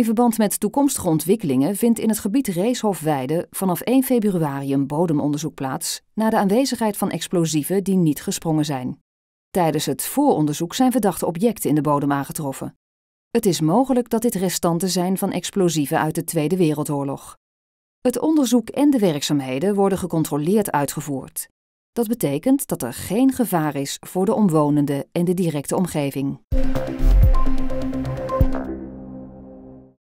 In verband met toekomstige ontwikkelingen vindt in het gebied Reeshofweide vanaf 1 februari een bodemonderzoek plaats naar de aanwezigheid van explosieven die niet gesprongen zijn. Tijdens het vooronderzoek zijn verdachte objecten in de bodem aangetroffen. Het is mogelijk dat dit restanten zijn van explosieven uit de Tweede Wereldoorlog. Het onderzoek en de werkzaamheden worden gecontroleerd uitgevoerd. Dat betekent dat er geen gevaar is voor de omwonenden en de directe omgeving.